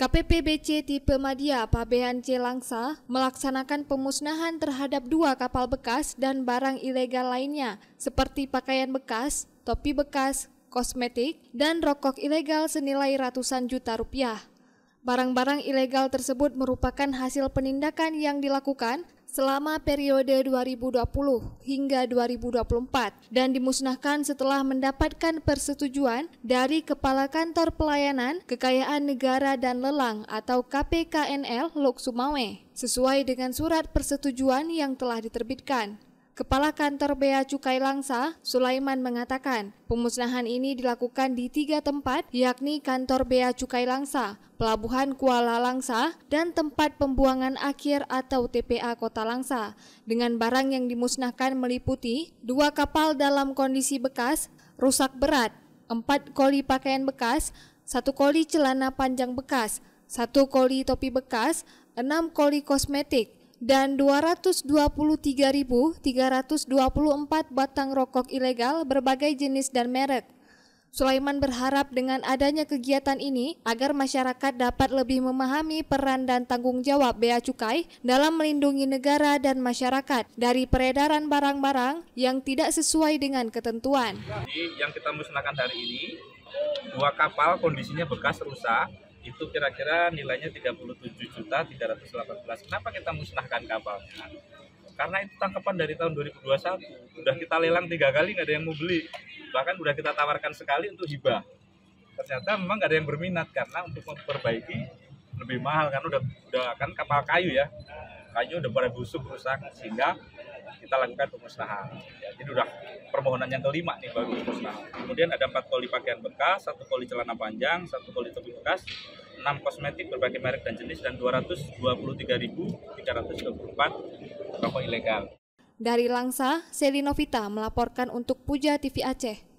KPPBC tipe Madia Pabean C. Langsa melaksanakan pemusnahan terhadap dua kapal bekas dan barang ilegal lainnya seperti pakaian bekas, topi bekas, kosmetik, dan rokok ilegal senilai ratusan juta rupiah. Barang-barang ilegal tersebut merupakan hasil penindakan yang dilakukan selama periode 2020 hingga 2024 dan dimusnahkan setelah mendapatkan persetujuan dari Kepala Kantor Pelayanan Kekayaan Negara dan Lelang atau KPKNL Lok Sumawe sesuai dengan surat persetujuan yang telah diterbitkan. Kepala Kantor Bea Cukai Langsa, Sulaiman mengatakan, pemusnahan ini dilakukan di tiga tempat, yakni Kantor Bea Cukai Langsa, Pelabuhan Kuala Langsa, dan tempat pembuangan akhir atau TPA Kota Langsa. Dengan barang yang dimusnahkan meliputi dua kapal dalam kondisi bekas, rusak berat, empat koli pakaian bekas, satu koli celana panjang bekas, satu koli topi bekas, enam koli kosmetik, dan 223.324 batang rokok ilegal berbagai jenis dan merek. Sulaiman berharap dengan adanya kegiatan ini agar masyarakat dapat lebih memahami peran dan tanggung jawab Bea Cukai dalam melindungi negara dan masyarakat dari peredaran barang-barang yang tidak sesuai dengan ketentuan. Jadi yang kita musnahkan hari ini, dua kapal kondisinya bekas rusak, itu kira-kira nilainya 37 juta 318 kenapa kita musnahkan kapalnya karena itu tangkapan dari tahun 2021 udah kita lelang tiga kali nggak ada yang mau beli bahkan udah kita tawarkan sekali untuk hibah ternyata memang nggak ada yang berminat karena untuk memperbaiki lebih mahal karena udah udah kan kapal kayu ya kayu udah pada busuk rusak sehingga kita lakukan pemusnahan ya. Jadi udah permohonan yang kelima nih baru Musnah. Kemudian ada empat koli pakaian bekas, satu koli celana panjang, satu koli topi bekas, 6 kosmetik berbagai merek dan jenis dan 223.324 rokok ilegal. Dari Langsa, Selinovita melaporkan untuk Puja TV Aceh.